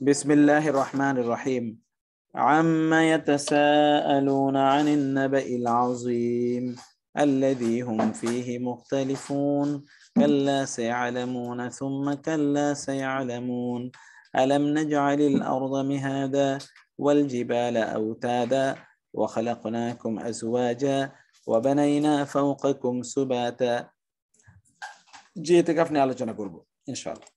بسم الله الرحمن الرحيم عما يتساءلون عن النبأ العظيم الذي هم فيه مختلفون كلا سيعلمون ثم كلا سيعلمون ألم نجعل الأرض مهادا والجبال أوتادا وخلقناكم أزواجا وبنينا فوقكم سباتا جيتك أفني على جنة قربو إن شاء الله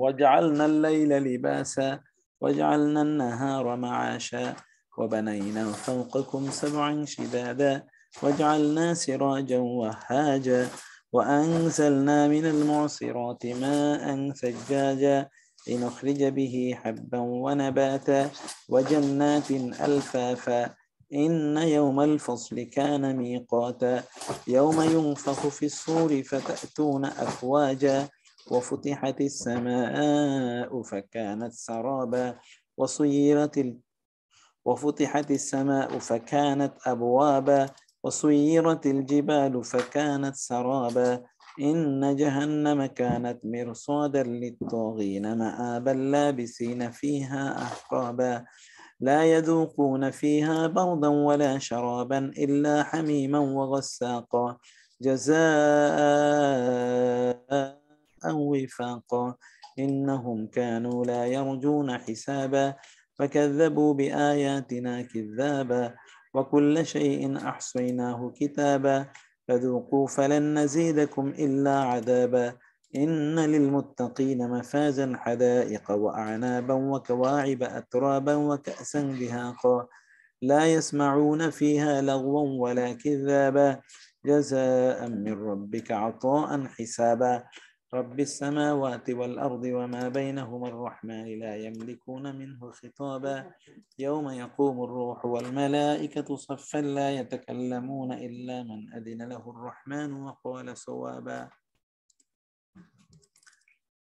وجعلنا الليل لباسا وجعلنا النهار معاشا وبنينا فوقكم سبعا شدادا وجعلنا سراجا وهاجا وأنزلنا من المعصرات ماء ثجاجا لنخرج به حبا ونباتا وجنات ألفافا إن يوم الفصل كان ميقاتا يوم ينفخ في الصور فتأتون أفواجا وفتحت السماء فكانت سرابا وصيرت ال... وفتحت السماء فكانت أبوابا وصيرت الجبال فكانت سرابا إن جهنم كانت مرصادا للطاغين مآبا لابسين فيها أحقابا لا يذوقون فيها بردا ولا شرابا إلا حميما وغساقا جزاء وفاقا إنهم كانوا لا يرجون حسابا فكذبوا بآياتنا كذابا وكل شيء أحصيناه كتابا فذوقوا فلن نزيدكم إلا عذابا إن للمتقين مفازا حدائق وأعنابا وكواعب أترابا وكأسا دهاقا لا يسمعون فيها لغوا ولا كذابا جزاء من ربك عطاء حسابا رب السماوات والأرض وما بينهما الرحمن لا يملكون منه خطابا يوم يقوم الروح والملائكة صفا لا يتكلمون إلا من أذن له الرحمن وقال صوابا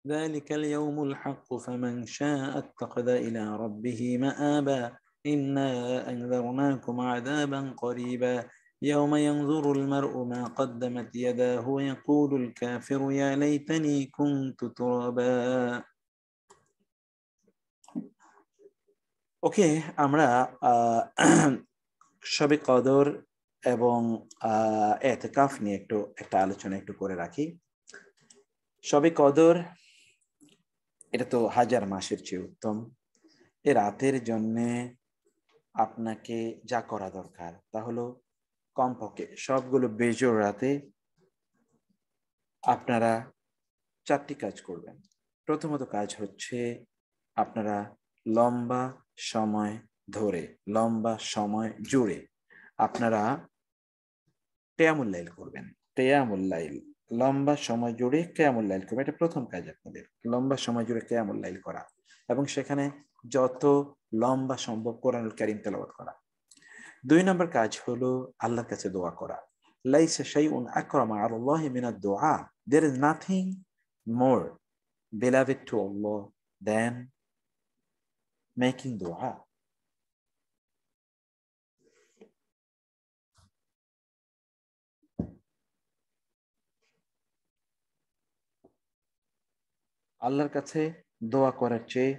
ذلك اليوم الحق فمن شاء اتخذ إلى ربه مآبا إنا أنذرناكم عذابا قريبا يوم ينظر المرء ما قدمت يداه ويقول الكافر يا ليتني كنت ترابا ওকে আমরা সবে কদর এবং এতেকাফ নিয়ে একটু একটা আলোচনা একটু করে রাখি সবে কদর এটা তো হাজার মাসের চেয়ে উত্তম এ রাতের জন্যে আপনাকে যা করা দরকার তা হলো কমপক্ষে সবগুলো বেজোর রাতে আপনারা চারটি কাজ করবেন প্রথমত কাজ হচ্ছে আপনারা লম্বা সময় ধরে লম্বা সময় জুড়ে আপনারা লাইল করবেন লাইল লম্বা সময় জুড়ে লাইল করবেন এটা প্রথম কাজ আপনাদের লম্বা সময় জুড়ে লাইল করা এবং সেখানে যত লম্বা সম্ভব কোরআনুল কারিম তেলাবাদ করা দুই নম্বর কাজ হলো আল্লাহর কাছে দোয়া করা লাইসা শাইউন আকরামা আল্লাহ মিনা দোয়া দের is nothing more beloved to Allah than making দোয়া আল্লাহর কাছে দোয়া করার চেয়ে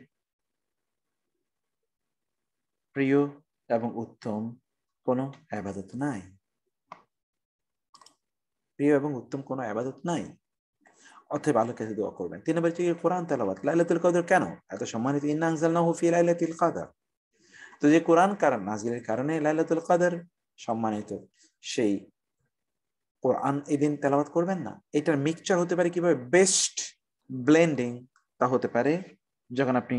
প্রিয় এবং উত্তম কোনো আবাদত নাই প্রিয় এবং উত্তম কোনো আবাদত নাই অথবা আল্লাহ কাছে দোয়া করবেন তিনি বলছে কোরআন তেলাবাত লাইলাতুল কদর কেন এত সম্মানিত না হুফি লাইলাতুল কাদর তো যে কোরআন কারণ নাজিলের কারণে লাইলাতুল কাদর সম্মানিত সেই কোরআন এদিন তেলাবাদ করবেন না এটার মিক্সচার হতে পারে কিভাবে বেস্ট ব্লেন্ডিং তা হতে পারে যখন আপনি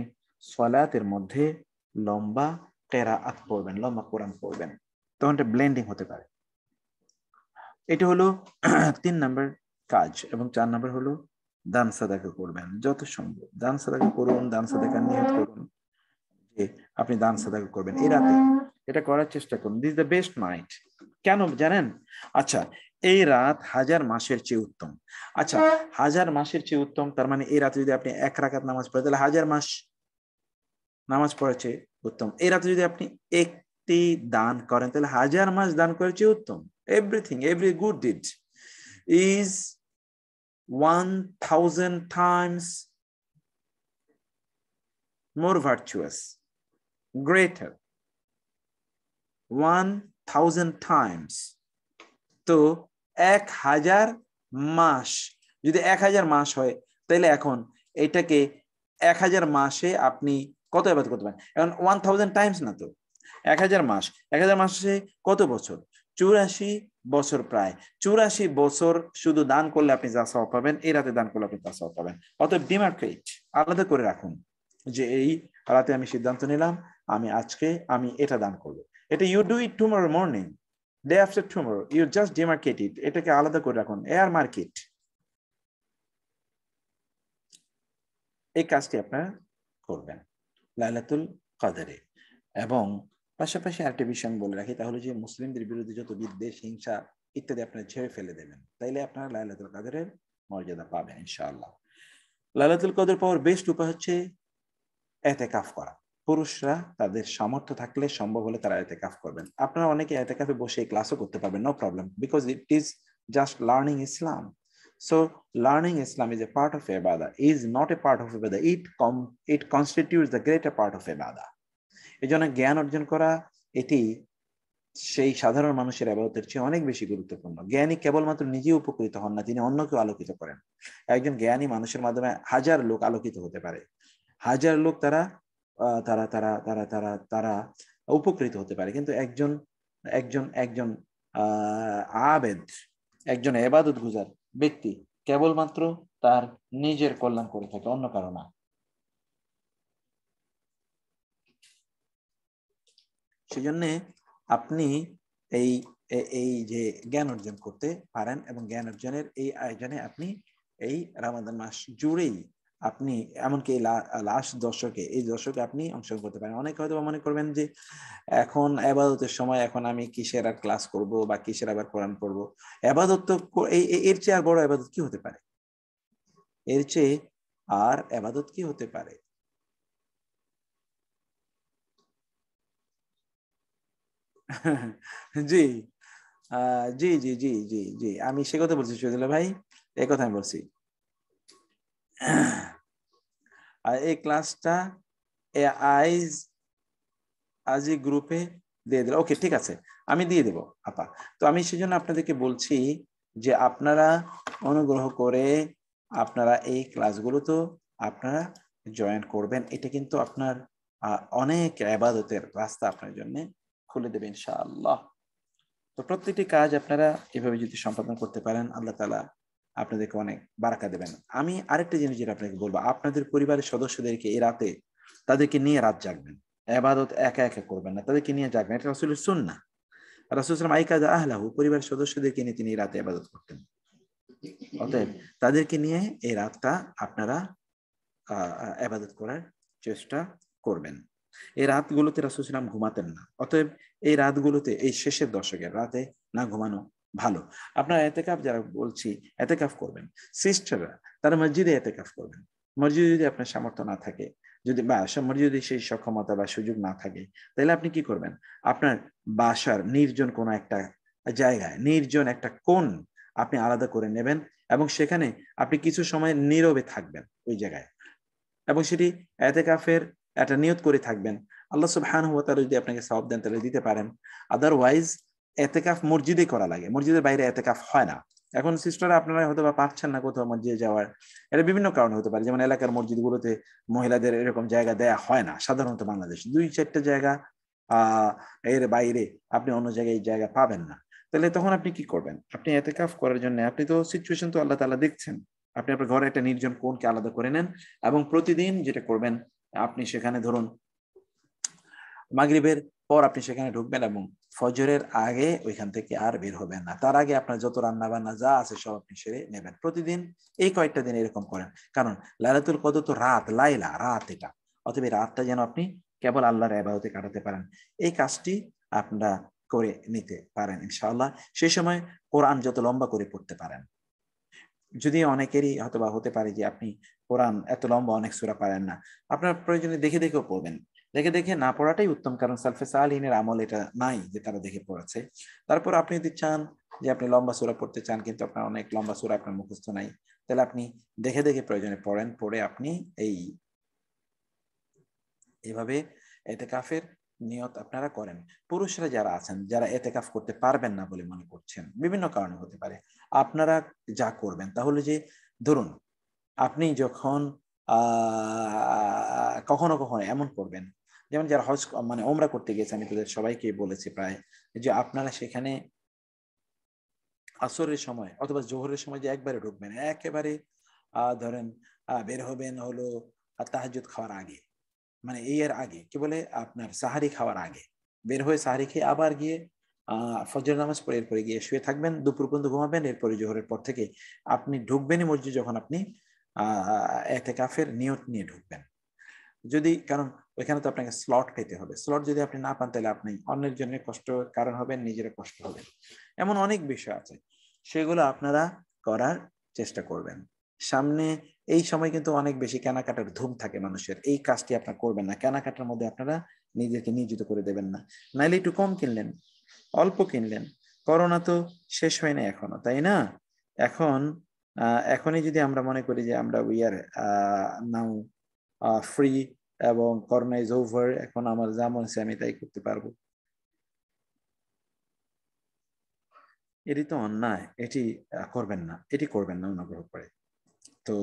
সলাতের মধ্যে লম্বা কেরা আত পড়বেন লম্বা কোরআন পড়বেন তখন এটা ব্লেন্ডিং হতে পারে এটা হলো তিন নাম্বার কাজ এবং চার নাম্বার হলো দান সাদাকা করবেন যত সম্ভব দান সাদাকা করুন দান সাদাকা নিহত করুন যে আপনি দান সাদাকা করবেন এই রাতে এটা করার চেষ্টা করুন দিস দ্য বেস্ট নাইট কেন জানেন আচ্ছা এই রাত হাজার মাসের চেয়ে উত্তম আচ্ছা হাজার মাসের চেয়ে উত্তম তার মানে এই রাতে যদি আপনি এক রাকাত নামাজ পড়েন তাহলে হাজার মাস নামাজ পড়েছে উত্তম এই রাতে যদি আপনি এক ব্যক্তি দান করেন তাহলে হাজার মাস দান করেছে উত্তম everything every good did is one thousand times more virtuous greater one thousand times তো এক হাজার মাস যদি এক হাজার মাস হয় তাহলে এখন এটাকে এক হাজার মাসে আপনি কত আবাদ করতে পারেন এখন ওয়ান থাউজেন্ড টাইমস না তো এক হাজার মাস এক হাজার মাসে কত বছর চুরাশি বছর প্রায় চুরাশি বছর শুধু দান করলে আপনি যা সব পাবেন এই রাতে দান করলে আপনি যা সব পাবেন অতএব ডিমার্কেট আলাদা করে রাখুন যে এই রাতে আমি সিদ্ধান্ত নিলাম আমি আজকে আমি এটা দান করব এটা you do it tomorrow morning day after tomorrow you just demarcate it এটাকে আলাদা করে রাখুন এয়ার মার্কেট এই কাজটি আপনারা করবেন লাইলাতুল কাদারে এবং পাশাপাশি আরেকটা বিষয় আমি বলে রাখি তাহলে যে মুসলিমদের বিরুদ্ধে যত বিদ্বেষ হিংসা ইত্যাদি আপনারা ঝেড়ে ফেলে দেবেন তাইলে আপনারা লাইলাতুল কাদরের মর্যাদা পাবেন ইনশাআল্লাহ লালাতুল কাদের পাওয়ার বেস্ট উপায় হচ্ছে এতেকাফ করা পুরুষরা তাদের সামর্থ্য থাকলে সম্ভব হলে তারা এতেকাফ করবেন আপনারা অনেকে এতে কাফে বসে ক্লাসও করতে পারবেন no problem because it is just learning Islam so learning Islam is a part of a বাদা is not a part of এবাদা it come it constitute the greater part of বাদা এই জন্য জ্ঞান অর্জন করা এটি সেই সাধারণ মানুষের আবাদতের চেয়ে অনেক বেশি গুরুত্বপূর্ণ জ্ঞানী কেবলমাত্র নিজে উপকৃত হন না তিনি অন্যকেও আলোকিত করেন একজন জ্ঞানী মানুষের মাধ্যমে হাজার লোক আলোকিত হতে পারে হাজার লোক তারা তারা তারা তারা তারা তারা উপকৃত হতে পারে কিন্তু একজন একজন একজন আবেদ একজন এবাদত গুজার ব্যক্তি কেবলমাত্র তার নিজের কল্যাণ করে থাকে অন্য কারণ না সেজন্য আপনি এই এই যে জ্ঞান অর্জন করতে পারেন এবং জ্ঞান অর্জনের এই আয়োজনে আপনি এই রামাদান মাস জুড়েই আপনি এমনকি লাস্ট দশকে এই দশকে আপনি অংশগ্রহণ করতে পারেন অনেকে হয়তো মনে করবেন যে এখন আবাদতের সময় এখন আমি কিসের আর ক্লাস করব বা কিসের আবার কোরআন করব আবাদত তো এর চেয়ে আর বড় আবাদত কি হতে পারে এর চেয়ে আর আবাদত কি হতে পারে জি জি জি জি জি জি আমি সে কথা বলছি শহীদুল্লাহ ভাই এ কথা আমি বলছি আর এই ক্লাসটা এ আইজ আজি গ্রুপে দিয়ে দিল ওকে ঠিক আছে আমি দিয়ে দেব আপা তো আমি সেজন্য আপনাদেরকে বলছি যে আপনারা অনুগ্রহ করে আপনারা এই ক্লাসগুলো তো আপনারা জয়েন করবেন এটা কিন্তু আপনার অনেক আবাদতের রাস্তা আপনার জন্যে খুলে দেবে ইনশাআল্লাহ তো প্রত্যেকটি কাজ আপনারা এভাবে যদি সম্পাদন করতে পারেন আল্লাহ তালা আপনাদেরকে অনেক বারাকা দেবেন আমি আরেকটা জিনিস যেটা আপনাকে বলবো আপনাদের পরিবারের সদস্যদেরকে এই রাতে তাদেরকে নিয়ে রাত জাগবেন এবাদত একা একা করবেন না তাদেরকে নিয়ে জাগবেন এটা না সুন্না রাসুলাম কাজ আহলাহু পরিবারের সদস্যদেরকে নিয়ে তিনি এই রাতে এবাদত করতেন অতএব তাদেরকে নিয়ে এই রাতটা আপনারা আহ করার চেষ্টা করবেন এই রাতগুলোতে রাসুলাম ঘুমাতেন না অতএব এই রাতগুলোতে এই শেষের দশকের রাতে না ঘুমানো ভালো আপনারা এতেকাফ যারা বলছি এতেকাফ করবেন সিস্টাররা তারা মসজিদে এতেকাফ করবেন মসজিদে যদি আপনার সামর্থ্য না থাকে যদি বা মসজিদে যদি সেই সক্ষমতা বা সুযোগ না থাকে তাহলে আপনি কি করবেন আপনার বাসার নির্জন কোনো একটা জায়গায় নির্জন একটা কোন আপনি আলাদা করে নেবেন এবং সেখানে আপনি কিছু সময় নীরবে থাকবেন ওই জায়গায় এবং সেটি এতে কাফের একটা নিয়ত করে থাকবেন আল্লাহ সুবহান হুয়া তারা যদি আপনাকে সব দেন তাহলে দিতে পারেন আদারওয়াইজ এতেকাফ মসজিদে করা লাগে মসজিদের বাইরে এতেকাফ হয় না এখন সিস্টার আপনারা হয়তো বা পাচ্ছেন না কোথাও মসজিদে যাওয়ার এটা বিভিন্ন কারণ হতে পারে যেমন এলাকার মসজিদগুলোতে মহিলাদের এরকম জায়গা দেয়া হয় না সাধারণত বাংলাদেশ দুই চারটা জায়গা এর বাইরে আপনি অন্য জায়গায় এই জায়গা পাবেন না তাহলে তখন আপনি কি করবেন আপনি এতেকাফ করার জন্য আপনি তো সিচুয়েশন তো আল্লাহ তালা দেখছেন আপনি আপনার ঘরে একটা নির্জন কোনকে আলাদা করে নেন এবং প্রতিদিন যেটা করবেন আপনি সেখানে ধরুন মাগরীবের পর আপনি সেখানে ঢুকবেন এবং ফজরের আগে ওইখান থেকে আর বের হবেন না তার আগে আপনার যত রান্না বান্না যা আছে সব আপনি সেরে নেবেন প্রতিদিন এই কয়েকটা দিন এরকম করেন কারণ লাইলাতুল কদর তো রাত লাইলা রাত এটা অতএব রাতটা যেন আপনি কেবল আল্লাহর এবাহতে কাটাতে পারেন এই কাজটি আপনারা করে নিতে পারেন ইনশাআল্লাহ সেই সময় কোরআন যত লম্বা করে পড়তে পারেন যদি অনেকেরই হয়তোবা হতে পারে যে আপনি কোরআন এত লম্বা অনেক সুরা পারেন না আপনার প্রয়োজনে দেখে দেখেও পড়বেন দেখে দেখে না পড়াটাই উত্তম কারণ সালফে আলহিনের আমল এটা নাই যে তারা দেখে পড়াচ্ছে তারপর আপনি যদি চান যে আপনি লম্বা সুরা পড়তে চান কিন্তু আপনার অনেক লম্বা সুরা আপনার মুখস্থ নাই তাহলে আপনি দেখে দেখে প্রয়োজনে পড়েন পড়ে আপনি এই এভাবে এতে কাফের নিয়ত আপনারা করেন পুরুষরা যারা আছেন যারা এতেকাফ করতে পারবেন না বলে মনে করছেন বিভিন্ন কারণে হতে পারে আপনারা যা করবেন তাহলে যে ধরুন আপনি যখন কখনো কখনো এমন করবেন যেমন যারা হজ মানে ওমরা করতে গেছে আমি তাদের সবাইকে বলেছি প্রায় যে আপনারা সেখানে আসরের সময় অথবা জোহরের সময় যে একবারে ঢুকবেন একেবারে ধরেন বের হবেন হলো তাহাজুদ খাওয়ার আগে মানে এই এর আগে কি বলে আপনার সাহারি খাওয়ার আগে বের হয়ে সাহারি খেয়ে আবার গিয়ে ফজর নামাজ পরে এরপরে গিয়ে শুয়ে থাকবেন দুপুর পর্যন্ত ঘুমাবেন এরপরে জোহরের পর থেকে আপনি ঢুকবেনই মসজিদ যখন আপনি এতে কাফের নিয়ত নিয়ে ঢুকবেন যদি কারণ ওইখানে তো আপনাকে স্লট পেতে হবে স্লট যদি আপনি না পান তাহলে আপনি অন্যের জন্য কষ্ট কারণ হবেন নিজের কষ্ট হবে এমন অনেক বিষয় আছে সেগুলো আপনারা করার চেষ্টা করবেন সামনে এই সময় কিন্তু অনেক বেশি কেনাকাটার ধুম থাকে মানুষের এই কাজটি আপনার করবেন না কেনাকাটার মধ্যে আপনারা নিজেকে নিয়োজিত করে দেবেন না নাইলে একটু কম কিনলেন অল্প কিনলেন করোনা তো শেষ হয় না এখনো তাই না এখন এখনই যদি আমরা মনে করি যে আমরা উই আর নাও ফ্রি এবং করোনা ইজ ওভার এখন আমার যা মনে আমি তাই করতে পারবো এটি তো অন্যায় এটি করবেন না এটি করবেন না অনুগ্রহ করে তো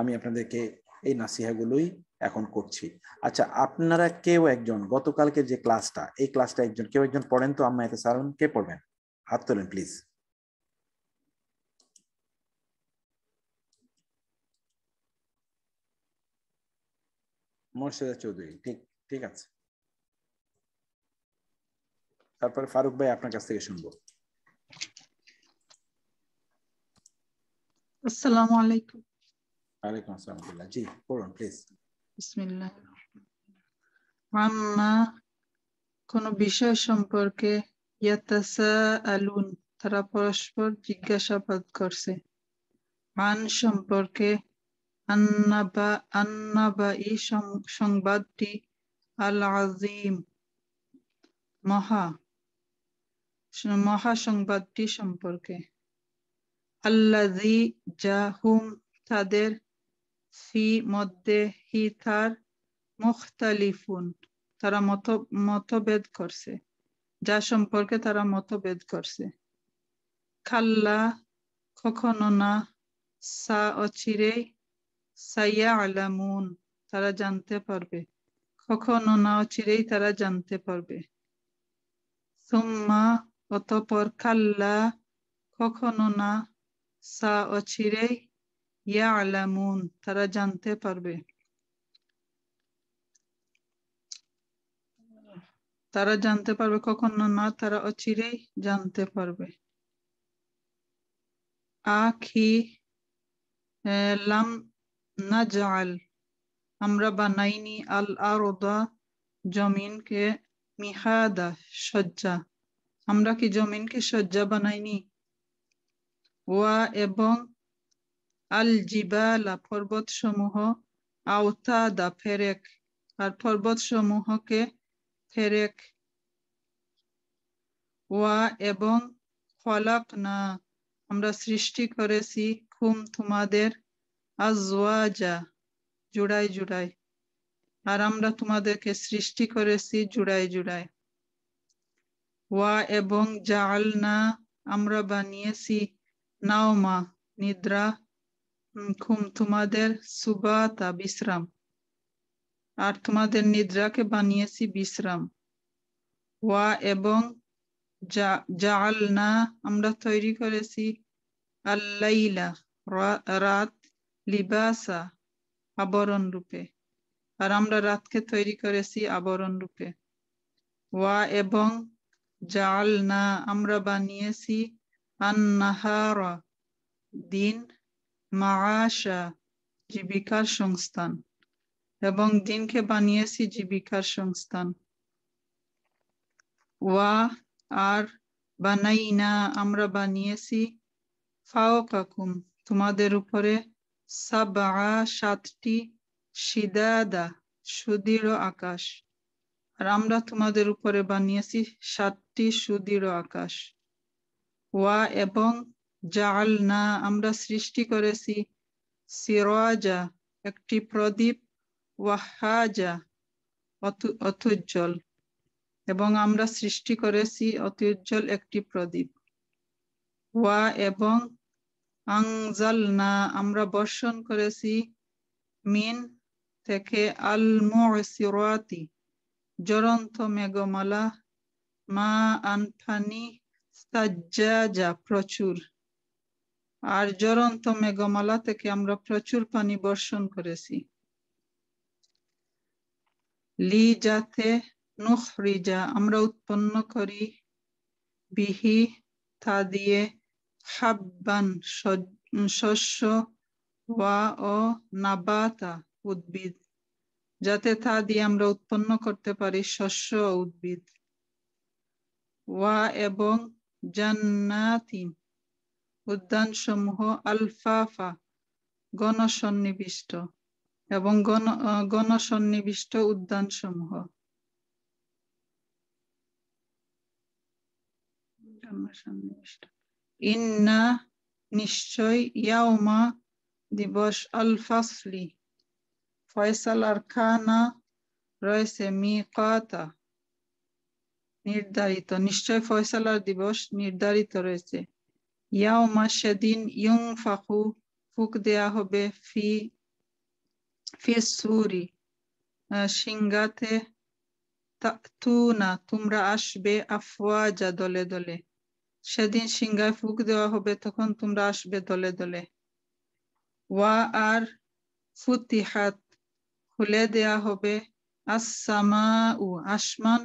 আমি আপনাদেরকে এই নাসিহাগুলোই এখন করছি আচ্ছা আপনারা কেউ একজন গতকালকে যে ক্লাসটা এই ক্লাসটা একজন কেউ একজন পড়েন তো আম্মা এতে সারুন কে পড়বেন হাত তোলেন প্লিজ মোর্শেদা চৌধুরী ঠিক ঠিক আছে তারপরে ফারুক ভাই আপনার কাছ থেকে শুনবো আসসালামু আলাইকুম আসসালাম জি পড়ুন প্লিজ বিসমিল্লাহ আম্মা কোন বিষয় সম্পর্কে ইয়াতাসা আলুন তারা পরস্পর জিজ্ঞাসাবাদ করছে মান সম্পর্কে সংবাদটি আল আজিম মহা সংবাদটি সম্পর্কে আল্লাজি জাহুম তাদের ফি মধ্যে হি তার মুখতালিফুন তারা মত মতভেদ করছে যা সম্পর্কে তারা মতভেদ করছে খাল্লা কখনো না সা অচিরেই সাইয়া আলামুন তারা জানতে পারবে কখনো না চিরেই তারা জানতে পারবে সুম্মা অতপর কাল্লা কখনো না সা অচিরেই ইয়া আলামুন তারা জানতে পারবে তারা জানতে পারবে কখনো না তারা অচিরেই জানতে পারবে আখি লাম নাজাল আমরা বানাইনি আল আরদা জমিনকে মিহাদা সজ্জা আমরা কি জমিনকে সজ্জা বানাইনি ওয়া এবং আল জিবালা পর্বত সমূহ আওতাদা ফেরেক আর পর্বত সমূহকে ফেরেক ওয়া এবং ফলাক না আমরা সৃষ্টি করেছি খুম তোমাদের আজওয়াজা জুড়াই জুড়াই আর আমরা তোমাদেরকে সৃষ্টি করেছি জুড়াই জুড়াই ওয়া এবং জাল না আমরা বানিয়েছি নাও মা নিদ্রা খুম তোমাদের সুবাতা বিশ্রাম আর তোমাদের নিদ্রাকে বানিয়েছি বিশ্রাম ওয়া এবং জাল না আমরা তৈরি করেছি আল্লাইলা রাত লিবাসা আবরণ রূপে আর আমরা রাতকে তৈরি করেছি আবরণ রূপে ওয়া এবং জাল না আমরা বানিয়েছি আন্নাহার দিন মাআশা জীবিকার সংস্থান এবং দিনকে বানিয়েছি জীবিকার সংস্থান ওয়া আর বানাই না আমরা বানিয়েছি কাকুম তোমাদের উপরে সাবা সাতটি সিদাদা সুদৃঢ় আকাশ আর আমরা তোমাদের উপরে বানিয়েছি সাতটি সুদৃঢ় আকাশ ওয়া এবং জাল না আমরা সৃষ্টি করেছি সিরাজা একটি প্রদীপ ওয়াহাজা অতুজ্জ্বল এবং আমরা সৃষ্টি করেছি অতি উজ্জ্বল একটি প্রদীপ ওয়া এবং আংজালনা আমরা বর্ষণ করেছি মিন থেকে আল মুসিরাতি জরন্ত মেঘমালা মা আনফানি সাজ্জাজা প্রচুর আর জরন্ত মেঘমালা থেকে আমরা প্রচুর পানি বর্ষণ করেছি লি যাতে নুখরিজা আমরা উৎপন্ন করি বিহি তা দিয়ে হাব্বান শস্য ওয়া ও নাবাতা উদ্ভিদ যাতে তা দিয়ে আমরা উৎপন্ন করতে পারি শস্য উদ্ভিদ ওয়া এবং জান্নাতিন উদ্যান সমূহ আলফাফা গণসন্নিবিষ্ট এবং গণ গণসন্নিবিষ্ট উদ্যান সমূহ সন্নিবিষ্ট ইন্না নিশ্চয় ইয়াউমা দিবস আল ফাসলি ফয়সাল আর খানা রয়েছে মিকাতা নির্ধারিত নিশ্চয় ফয়সালার দিবস নির্ধারিত রয়েছে ইয়াও মা সেদিন ইয়ং ফাকু ফুক দেয়া হবে ফি ফি সুরি সিংগাতে না তোমরা আসবে আফওয়া যা দলে দলে সেদিন সিংহায় ফুক দেওয়া হবে তখন তোমরা আসবে দলে দলে ওয়া আর ফুতিহাত খুলে দেয়া হবে আসামা ও আসমান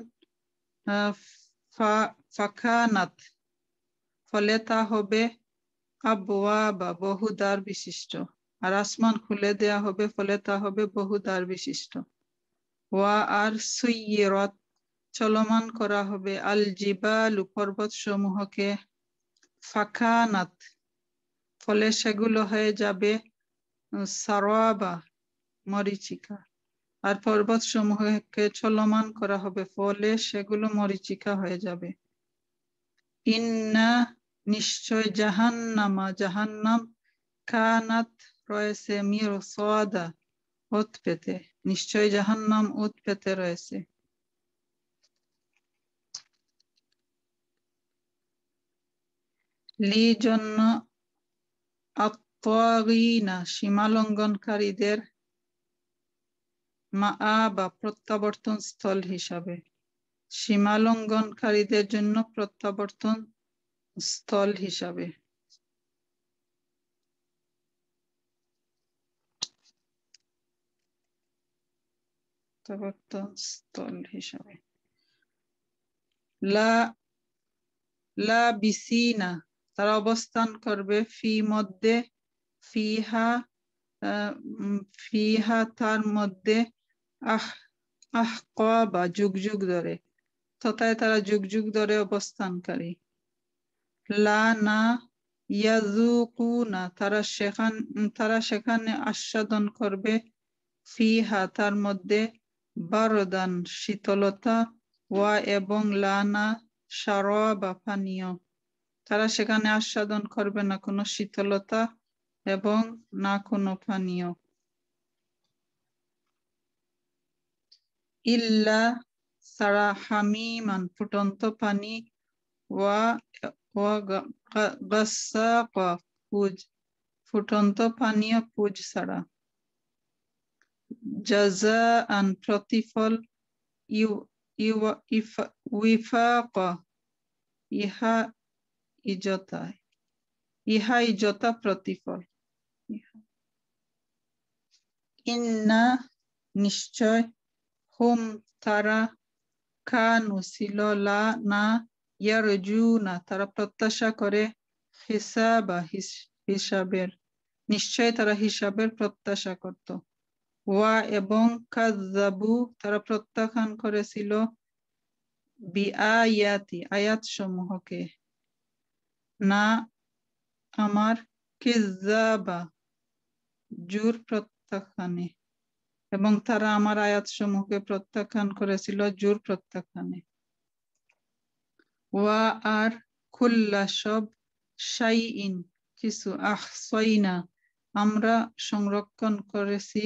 ফাখানাত ফলে তা হবে আবা বা বহুদার বিশিষ্ট আর আসমান খুলে দেয়া হবে ফলে তা হবে বহুদার বিশিষ্ট ওয়া আর সুইয়রত চলমান করা হবে আল জিবালু পর্বত সমূহকে ফাখানাত ফলে সেগুলো হয়ে যাবে সারোয়াবা মরিচিকা আর পর্বত সমূহকে চলমান করা হবে ফলে সেগুলো মরিচিকা হয়ে যাবে ইন্না নিশ্চয় জাহান্নামা জাহান্নাম কানাত রয়েছে মির সোয়াদা ওত পেতে নিশ্চয় জাহান্নাম ওত পেতে রয়েছে লি জন্য আত্মীনা মা বা প্রত্যাবর্তন স্থল হিসাবে সীমালঙ্ঘনকারীদের জন্য প্রত্যাবর্তন স্থল হিসাবে প্রত্যাবর্তন স্থল হিসাবে লা লা বিসিনা তারা অবস্থান করবে ফি মধ্যে ফিহা ফিহা তার মধ্যে আহ আহ ক বা যুগ যুগ ধরে তথায় তারা যুগ যুগ ধরে অবস্থানকারী লা না ইয়াজুকু না তারা সেখান তারা সেখানে আস্বাদন করবে ফিহা তার মধ্যে বারদান শীতলতা ওয়া এবং লানা সারোয়া বা পানীয় তারা সেখানে আস্বাদন করবে না কোনো শীতলতা এবং না কোনো পানীয় ইল্লা সারা হামিমান ফুটন্ত পানি ওয়া পুজ ফুটন্ত পানীয় পুজ ছাড়া জাজা আন প্রতিফল ইউ ইউ ইফা উইফাক ইহা ইহা ইজতা প্রতিফল ইন্না নিশ্চয় তারা লা না না তারা প্রত্যাশা করে হিসাব হিসাবের নিশ্চয় তারা হিসাবের প্রত্যাশা করত ওয়া এবং কাজাবু তারা প্রত্যাখ্যান করেছিল বি আয়াতি আয়াত সমূহকে না আমার কিজাবা জুর প্রত্যাখ্যানে এবং তারা আমার আয়াত সমূহকে প্রত্যাখ্যান করেছিল জুর প্রত্যাখ্যানে ওয়া আর খুল্লা সব সাই ইন কিছু আহসাইনা আমরা সংরক্ষণ করেছি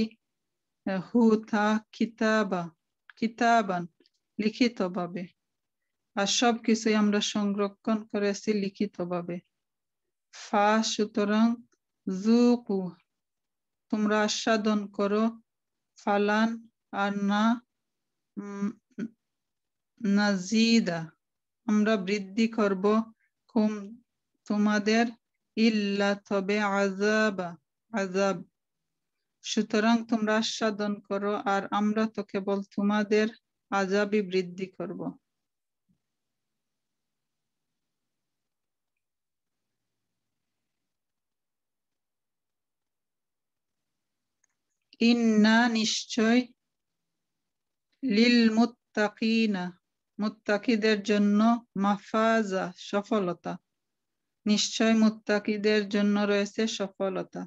হু থা কিতাবা কিতাবান লিখিতভাবে আর সব কিছুই আমরা সংরক্ষণ করেছি লিখিতভাবে ফা সুতরাং জুকু তোমরা আস্বাদন করো ফালান আর না নাজিদা আমরা বৃদ্ধি করব কুম তোমাদের ইল্লা তবে আজাবা আজাব সুতরাং তোমরা আস্বাদন করো আর আমরা তো কেবল তোমাদের আজাবি বৃদ্ধি করব ইন্না নিশ্চয় লিল মুত্তাকিনা মুত্তাকিদের জন্য মাফাজা সফলতা নিশ্চয় মুত্তাকিদের জন্য রয়েছে সফলতা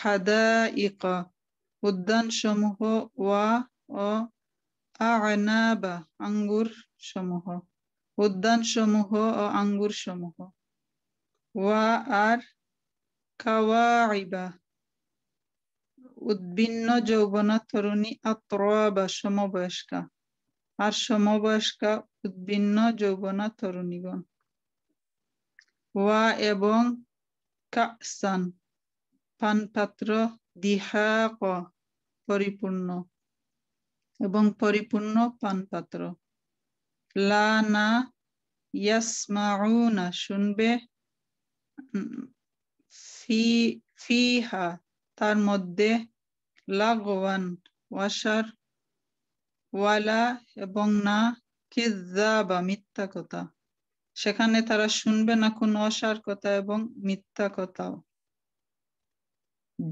হাদা ইক উদ্যান সমূহ ওয়া ও আনাবা আঙ্গুর সমূহ উদ্যান সমূহ ও আঙ্গুর সমূহ ওয়া আর কাওয়াইবা উদ্ভিন্ন যৌবনা তরুণী বা সমবয়স্কা আর সমবয়স্কা উদ্ভিন্ন যৌবনা তরুণীগণ ওয়া এবং কাসান পানপাত্র দিহাক পরিপূর্ণ এবং পরিপূর্ণ পানপাত্র লা না ইয়াসমাউনা শুনবে ফি ফিহা তার মধ্যে লাগওয়ান ওয়াশার ওয়ালা এবং না কিজ্জা বা মিথ্যা কথা সেখানে তারা শুনবে না কোন অসার কথা এবং মিথ্যা কথাও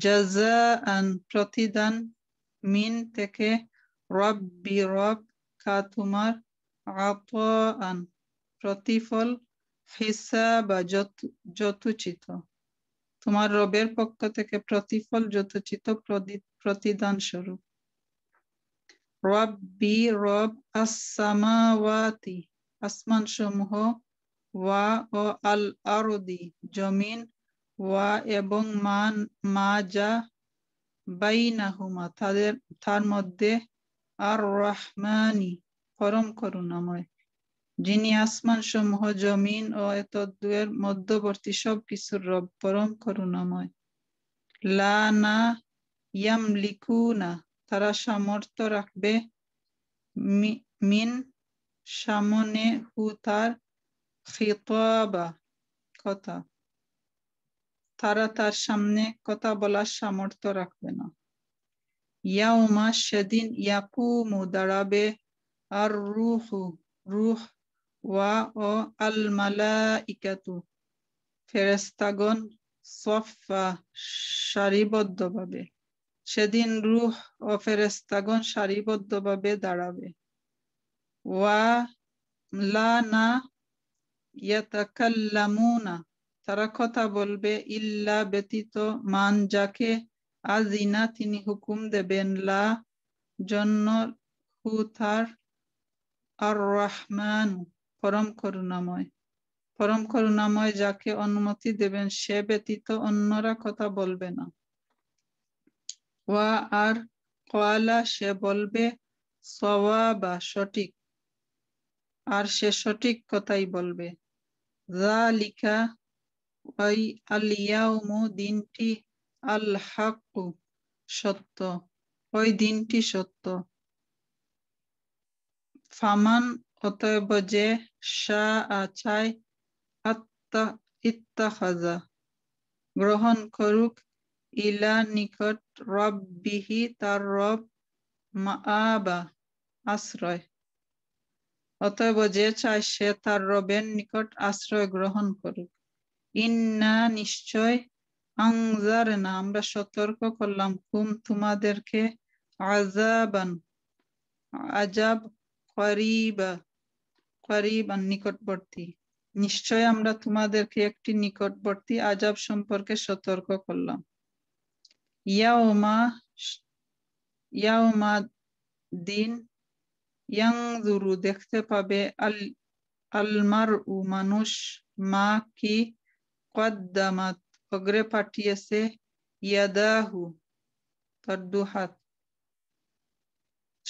জাজা আন প্রতিদান মিন থেকে রব্বি রব খা তোমার আন প্রতিফল হিসা বা যতুচিত তোমার রবের পক্ষ থেকে প্রতিফল যথোচিত প্রতিদান স্বরূপ রব্বি রব আসামাওয়াতি আসমান সমূহ ওয়া ও আল আরদি জমিন ওয়া এবং মান মা যা বাইনাহুমা তাদের তার মধ্যে আর রহমানি পরম করুণাময় যিনি আসমান সমূহ জমিন ও দুয়ের মধ্যবর্তী সব কিছুর রব পরম করুণাময় লা না ইয়াম না তারা সামর্থ্য রাখবে মিন সামনে হু তার খিতাবা কথা তারা তার সামনে কথা বলার সামর্থ্য রাখবে না ইয়া উমা সেদিন ইয়াকুমু দাঁড়াবে আর রুহু রুহ ওয়া ও আল ইকাতু ফেরেস্তাগণ সফা সারিবদ্ধভাবে সেদিন রুহ ও ফেরেস্তাগণ সারিবদ্ধভাবে দাঁড়াবে ওয়া লা না তারা কথা বলবে ইল্লা ব্যতীত মান যাকে আজিনা তিনি হুকুম দেবেন লা জন্য হু আর রহমান পরম করুণাময় পরম করুণাময় যাকে অনুমতি দেবেন সে ব্যতীত অন্যরা কথা বলবে না ওয়া আর কয়ালা সে বলবে সওয়াবা সঠিক আর সে সঠিক কথাই বলবে ওই আলিয়াউমু দিনটি আল সত্য ওই দিনটি সত্য ফামান অতএব যে শাহ আচায় আত্মা ইত্তাখাজা গ্রহণ করুক ইলা নিকট রব বিহি তার রব আশ্রয় অতএব যে চায় সে তার রবের নিকট আশ্রয় গ্রহণ করুক ইন্না নিশ্চয় আংজার না আমরা সতর্ক করলাম কুম তোমাদেরকে আজাবান আজাব করিবা করিবান নিকটবর্তী নিশ্চয় আমরা তোমাদেরকে একটি নিকটবর্তী আজাব সম্পর্কে সতর্ক করলাম يوم يوم দিন ইয়াংজুরু দেখতে পাবে আল আলমার উ মানুষ মা কি কদ্দামাত অগ্রে পাঠিয়েছে ইয়াদাহু তার দুহাত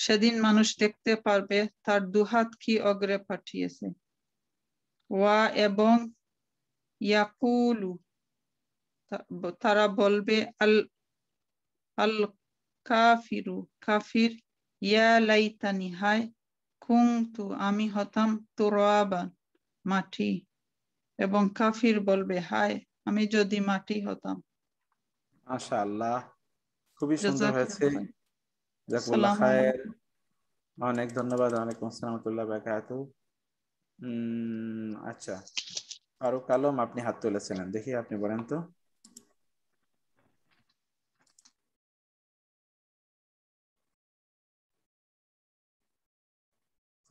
সেদিন মানুষ দেখতে পারবে তার দুহাত কি অগ্রে পাঠিয়েছে ওয়া এবং ইয়াকুলু তারা বলবে আল আল কাফিরু কাফির ইয়া লাইতানি হায় কুংতু আমি হতাম তোরাবান মাটি এবং কাফির বলবে হায় আমি যদি মাটি হতাম মাশাআল্লাহ খুবই সুন্দর হয়েছে জাযাকুমুল্লাহ খায়ের অনেক ধন্যবাদ ওয়ালাইকুম আসসালাম রাহমাতুল্লাহ বারাকাতু আচ্ছা আরো আলম আপনি হাত তুলেছিলেন দেখি আপনি বলেন তো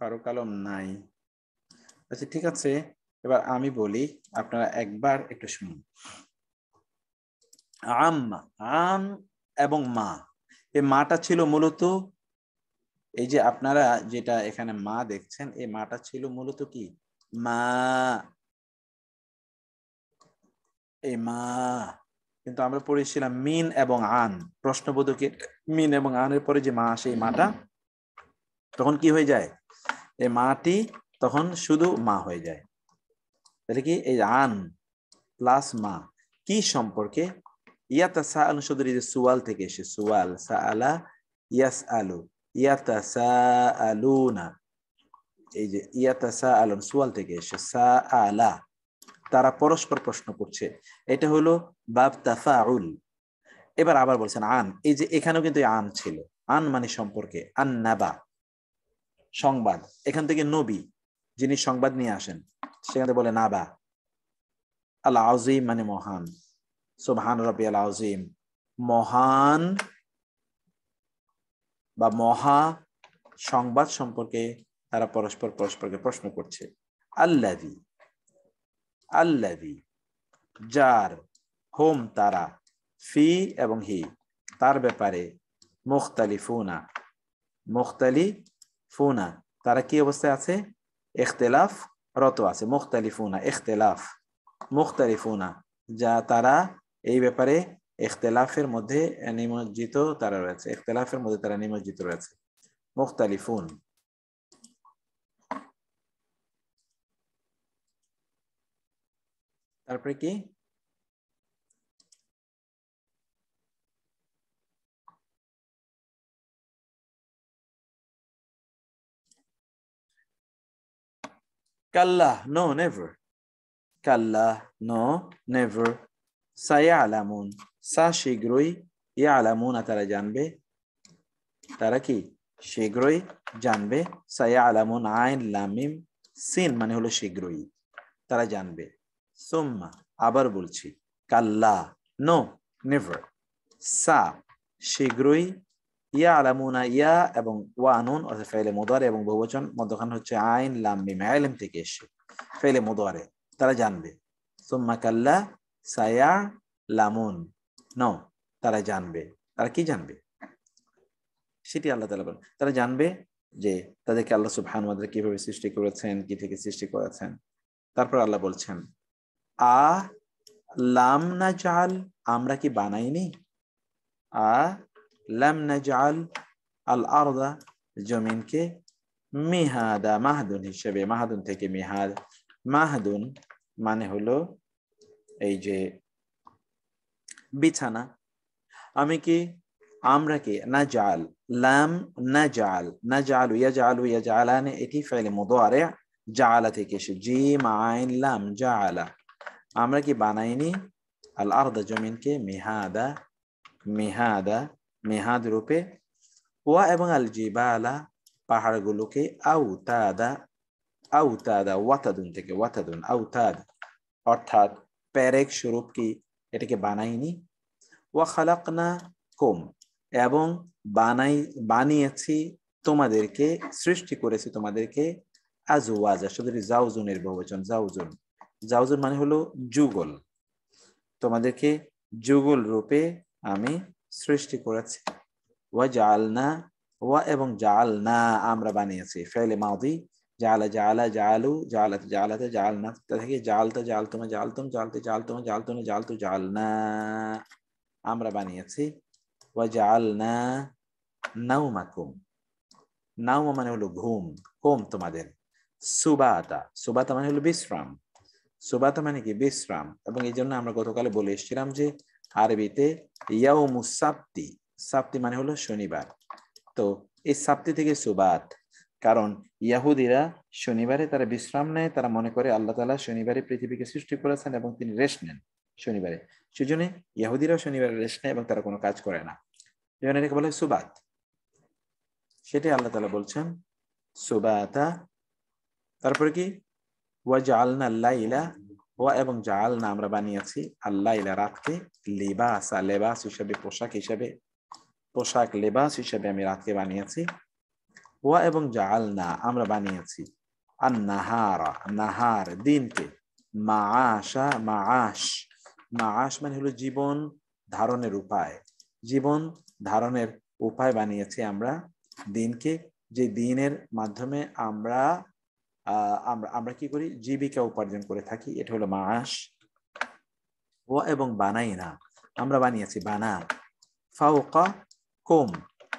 ফারুক আলম নাই আচ্ছা ঠিক আছে এবার আমি বলি আপনারা একবার একটু শুনুন আম্মা আম এবং মা এই মাটা ছিল মূলত এই যে আপনারা যেটা এখানে মা দেখছেন এই মাটা ছিল মূলত কি মা এই মা কিন্তু আমরা পড়েছিলাম মিন এবং আন প্রশ্নবোধকের মিন এবং আনের পরে যে মা আসে এই মাটা তখন কি হয়ে যায় এই মাটি তখন শুধু মা হয়ে যায় তাহলে কি এই আন প্লাস মা কি সম্পর্কে ইয়াতা সা আলু শব্দের যে সুয়াল থেকে এসে সুয়াল সা আলা ইয়াস আলু ইয়াতা সা আলু না এই যে ইয়াতা সা আলুন সুয়াল থেকে এসে সা আলা তারা পরস্পর প্রশ্ন করছে এটা হলো বাব তাফাউল এবার আবার বলছেন আন এই যে এখানেও কিন্তু আন ছিল আন মানে সম্পর্কে আন নাবা সংবাদ এখান থেকে নবী যিনি সংবাদ নিয়ে আসেন সেখান থেকে বলে নাবা আল্লাহ আউজিম মানে মহান সুবহান রবি আল আউজিম মহান বা মহা সংবাদ সম্পর্কে তারা পরস্পর পরস্পরকে প্রশ্ন করছে আল্লাদি আল্লাদি যার হোম তারা ফি এবং হি তার ব্যাপারে ফুনা মুখতালি ফুনা তারা কি অবস্থায় আছে এখতেলাফ রত আছে মুখতালিফুনা এখতেলাফ মুখতালিফুনা যা তারা এই ব্যাপারে এখতেলাফের মধ্যে নিমজ্জিত তারা রয়েছে এখতেলাফের মধ্যে তারা নিমজ্জিত রয়েছে মুখতালিফুন তারপরে কি Kalla, no, never. Kalla, no, never. Sayalamun, সা শীঘ্রই ইয়ালামুনা তারা জানবে তারা কি শীঘ্রই জানবে সায়া আলামুন আইন লামিম সিন মানে হলো শীঘ্রই তারা জানবে সোম্মা আবার বলছি কাল্লা নো নেভার সা শীঘ্রই ইয়া আলামুনা ইয়া এবং ওয়া আনুন অর্থাৎ ফেলে মোদারে এবং বহুবচন মধ্যখান হচ্ছে আইন লাম আইলেম থেকে এসে ফেলে মোদারে তারা জানবে কাল্লা সায়া লামুন ন তারা জানবে তারা কি জানবে সেটি আল্লাহ তালা বলেন তারা জানবে যে তাদেরকে আল্লাহ সুবহান মাদের কিভাবে সৃষ্টি করেছেন কি থেকে সৃষ্টি করেছেন তারপর আল্লাহ বলছেন আ লাম না চাল আমরা কি বানাইনি আ لم نجعل الأرض زمينك مهادا মাহাদুন হিসেবে মাহাদুন থেকে মিহাদ মাহাদুন মানে হলো এই যে বিছানা আমি কি আমরা কি নাজাল লাম নাজাল নাজালু ইয়াজালু ইয়াজালান এটি ফেলে মুদোয়ারে জালা থেকে এসে জিম আইন লাম জালা আমরা কি বানাইনি আল আর্দা জমিনকে মিহাদা মিহাদা মেহাদ রূপে ওয়া এবং আল জিবালা পাহাড়গুলোকে আউতাদা আউতাদা ওয়াতাদুন থেকে ওয়াতাদুন আউতাদ অর্থাৎ প্যারেক স্বরূপ কি এটাকে বানাইনি ওয়া খালাকনা কম এবং বানাই বানিয়েছি তোমাদেরকে সৃষ্টি করেছি তোমাদেরকে আজওয়াজ আসলে জাউজুনের বহুবচন জাউজুন জাউজুন মানে হলো যুগল তোমাদেরকে যুগল রূপে আমি সৃষ্টি করেছে ওয়া জালনা ওয়া এবং জালনা আমরা বানিয়েছি ফেলে মাদি জাল জালা জালু জালাতে জালাতে জালনা তা থেকে জাল জালতা জালতুমা জালতুম জালতে জাল তো জালতু না আমরা বানিয়েছি ওয়া জালনা নাউমাকুম নাউমা মানে হলো ঘুম কম তোমাদের সুবাতা সুবাতা মানে হলো বিশ্রাম সুবাতা মানে কি বিশ্রাম এবং এই জন্য আমরা গতকালে বলে এসেছিলাম যে আরবিতে ইয়াউমু সাপ্তি সাপ্তি মানে হলো শনিবার তো এই সাপ্তি থেকে সুবাত কারণ ইয়াহুদিরা শনিবারে তারা বিশ্রাম নেয় তারা মনে করে আল্লাহ তালা শনিবারে পৃথিবীকে সৃষ্টি করেছেন এবং তিনি রেস্ট নেন শনিবারে সেজন্য ইয়াহুদিরা শনিবারে রেস্ট নেয় এবং তারা কোনো কাজ করে না যেমন এটাকে বলে সুবাত সেটাই আল্লাহ তালা বলছেন সুবাতা তারপরে কি ওয়াজ আলনা লাইলা ওয়া এবং জাল না আমরা বানিয়েছি আল্লাহ ইলা রাতকে লেবাস লেবাস হিসাবে পোশাক হিসাবে পোশাক লেবাস হিসাবে আমি রাতকে বানিয়েছি ওয়া এবং জাল না আমরা বানিয়েছি আর নাহারা নাহার দিনকে মা আশা মা আশ মা আশ মানে হলো জীবন ধারণের উপায় জীবন ধারণের উপায় বানিয়েছি আমরা দিনকে যে দিনের মাধ্যমে আমরা আমরা আমরা কি করি জীবিকা উপার্জন করে থাকি এটা হলো মাস ও এবং বানাই না আমরা বানিয়েছি বানা ফাউকা কোম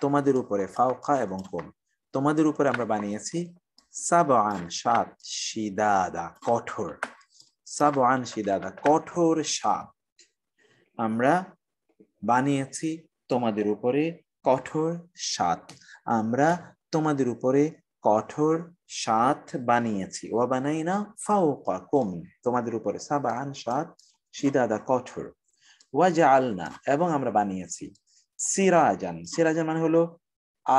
তোমাদের উপরে ফাউকা এবং কোম তোমাদের উপরে আমরা বানিয়েছি সাবান সাত সিদাদা কঠোর সাবান সিদাদা কঠোর সাপ আমরা বানিয়েছি তোমাদের উপরে কঠোর সাত আমরা তোমাদের উপরে কঠোর সাত বানিয়েছি ও বানাই না ফাউকা কম তোমাদের উপরে সাবান সাত সিদাদা কঠোর ওয়া আলনা এবং আমরা বানিয়েছি সিরাজান সিরাজান মানে হলো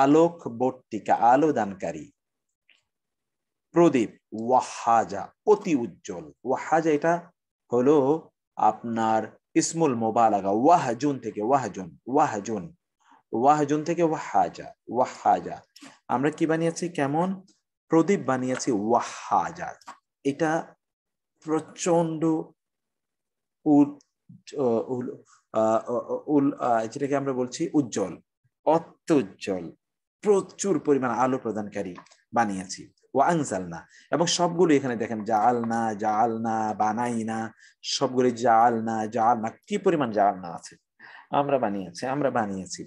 আলোক বর্তিকা আলো দানকারী প্রদীপ ওয়াহাজা অতি উজ্জ্বল ওয়াহাজা এটা হলো আপনার ইসমুল মোবালাগা ওয়াহজুন থেকে ওয়াহজুন ওয়াহজুন ওয়াহজুন থেকে ওয়াহাজা ওয়াহাজা আমরা কি বানিয়েছি কেমন প্রদীপ বানিয়েছে ওয়াহাজার এটা প্রচন্ড যেটাকে আমরা বলছি উজ্জ্বল অত্যুজ্জ্বল প্রচুর পরিমাণ আলো প্রদানকারী বানিয়েছি ওয়াংজালনা এবং সবগুলো এখানে দেখেন না জাল না বানাই না সবগুলি জাল না জাল না কি পরিমাণ জাল না আছে আমরা বানিয়েছি আমরা বানিয়েছি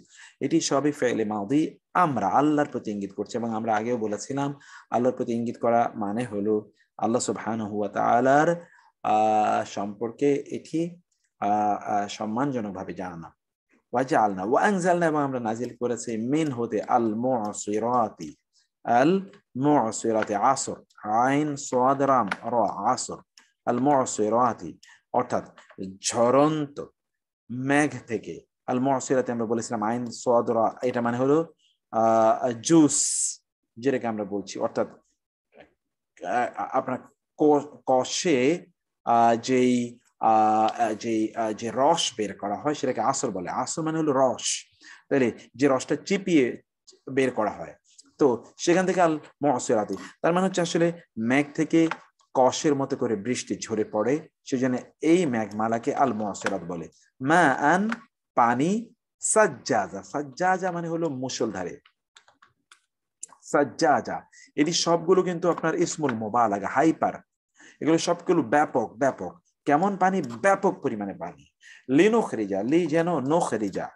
এটি সবই ফেলে মাউদি আমরা আল্লাহর প্রতি ইঙ্গিত করছি এবং আমরা আগেও বলেছিলাম আল্লাহর প্রতি ইঙ্গিত করা মানে হলো আল্লাহ সুবহান হুয়া তালার সম্পর্কে এটি সম্মানজনকভাবে জানানো ওয়াজা আলনা ওয়াংজালনা এবং আমরা নাজিল করেছি মিন হতে আল মুসিরাতি আল মুসিরাতি আসর আইন সোয়াদ র আসর আল মুসিরাতি অর্থাৎ ঝরন্ত মেঘ থেকে আল মসিরাতে আমরা বলেছিলাম আইন সোয়াদরা এটা মানে হলো আহ জুস যেটাকে আমরা বলছি অর্থাৎ আপনার কষে যেই যে যে রস বের করা হয় সেটাকে আসর বলে আসর মানে হলো রস তাহলে যে রসটা চিপিয়ে বের করা হয় তো সেখান থেকে আল মসিরাতি তার মানে হচ্ছে আসলে মেঘ থেকে কষের মতো করে বৃষ্টি ঝরে পড়ে সেজন্য এই ম্যাগমালাকে আল মহাসেরাত বলে মা আন পানি সাজ্জাজা সাজ্জাজা মানে হলো মুসলধারে সাজ্জাজা এটি সবগুলো কিন্তু আপনার ইসমুল মোবালাগা হাইপার এগুলো সবগুলো ব্যাপক ব্যাপক কেমন পানি ব্যাপক পরিমাণে পানি লিনোখরিজা লি যেন নোখরিজা